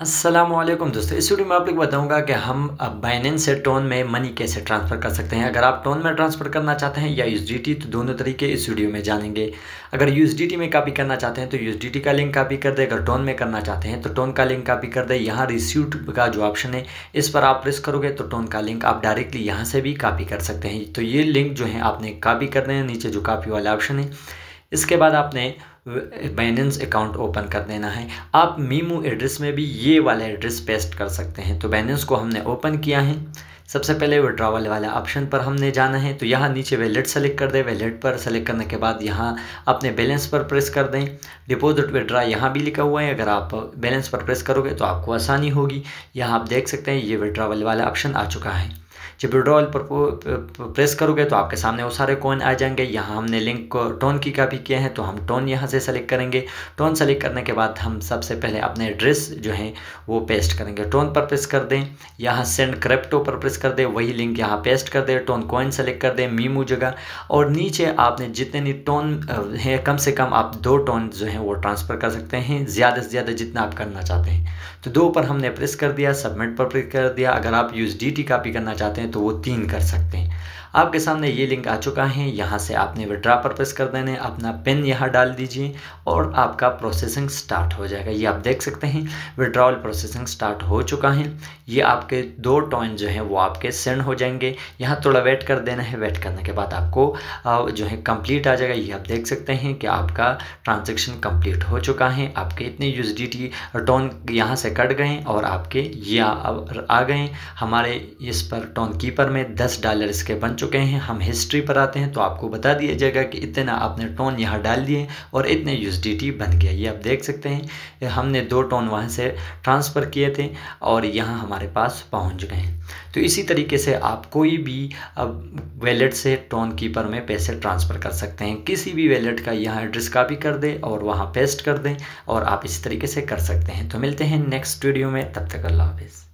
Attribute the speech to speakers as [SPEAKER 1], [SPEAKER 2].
[SPEAKER 1] असलम दोस्तों इस वीडियो में आप लोग बताऊंगा कि हम बाइनेंस से टोन में मनी कैसे ट्रांसफ़र कर सकते हैं अगर आप टोन में ट्रांसफ़र करना चाहते हैं या यूएसडीटी तो दोनों तरीके इस वीडियो में जानेंगे अगर यूएसडीटी में कॉपी करना चाहते हैं तो यूएसडीटी का लिंक कॉपी कर दे अगर टोन में करना चाहते हैं तो टोन का लिंक कॉपी कर दे यहाँ रिसीट का जो ऑप्शन है इस पर आप प्रेस करोगे तो टोन का लिंक आप डायरेक्टली यहाँ से भी कापी कर सकते हैं तो ये लिंक जो है आपने कापी कर दें नीचे जो कापी वाला ऑप्शन है इसके बाद आपने बैलेंस अकाउंट ओपन कर देना है आप मीमो एड्रेस में भी ये वाला एड्रेस पेस्ट कर सकते हैं तो बैलेंस को हमने ओपन किया है सबसे पहले विड्रावल वाले ऑप्शन पर हमने जाना है तो यहाँ नीचे वैलेट सेलेक्ट कर दें वैलेट पर सेलेक्ट करने के बाद यहाँ अपने बैलेंस पर प्रेस कर दें डिपॉजिट विड्रा यहाँ भी लिखा हुआ है अगर आप बैलेंस पर प्रेस करोगे तो आपको आसानी होगी यहाँ आप देख सकते हैं ये विड्रावल वाला ऑप्शन आ चुका है जब विड्रॉल पर प्रेस करोगे तो आपके सामने वो सारे कॉइन आ जाएंगे यहाँ हमने लिंक को टोन की कापी किया है तो हम टोन यहाँ से सेलेक्ट करेंगे टोन सेलेक्ट करने के बाद हम सबसे पहले अपने एड्रेस जो है वो पेस्ट करेंगे टोन पर प्रेस कर दें यहाँ सेंड क्रेप्टो पर प्रेस कर दें वही लिंक यहाँ पेस्ट कर दें टोन कॉइन सेलेक्ट कर दें मीमू जगह और नीचे आपने जितने टोन हैं कम से कम आप दो टोन जो हैं वो ट्रांसफ़र कर सकते हैं ज़्यादा से ज़्यादा जितना आप करना चाहते हैं तो दो पर हमने प्रेस कर दिया सबमिट पर प्रेस कर दिया अगर आप यूज डी टी कापी करना चाहते चाहते हैं तो वो तीन कर सकते हैं आपके सामने ये लिंक आ चुका है यहाँ से आपने विड्रा पर कर देने अपना पिन यहाँ डाल दीजिए और आपका प्रोसेसिंग स्टार्ट हो जाएगा ये आप देख सकते हैं विड्रॉल प्रोसेसिंग स्टार्ट हो चुका है ये आपके दो टॉइन जो हैं वो आपके सेंड हो जाएंगे यहाँ थोड़ा वेट कर देना है वेट करने के बाद आपको जो है कंप्लीट आ जाएगा ये आप देख सकते हैं कि आपका ट्रांजेक्शन कंप्लीट हो चुका है आपके इतने यूज डी टॉन यहाँ से कट गए और आपके ये आ गए हमारे इस पर टॉन कीपर में 10 डॉलर इसके बन चुके हैं हम हिस्ट्री पर आते हैं तो आपको बता दिया जाएगा कि इतना आपने टोन यहाँ डाल दिए और इतने यूएसडीटी बन गया ये आप देख सकते हैं हमने दो टोन वहाँ से ट्रांसफ़र किए थे और यहाँ हमारे पास पहुँच गए हैं तो इसी तरीके से आप कोई भी अब वैलेट से टोन कीपर में पैसे ट्रांसफ़र कर सकते हैं किसी भी वैलेट का यहाँ एड्रेस कापी कर दें और वहाँ पेस्ट कर दें और आप इसी तरीके से कर सकते हैं तो मिलते हैं नेक्स्ट वीडियो में तब तक अल्लाह हाफिज़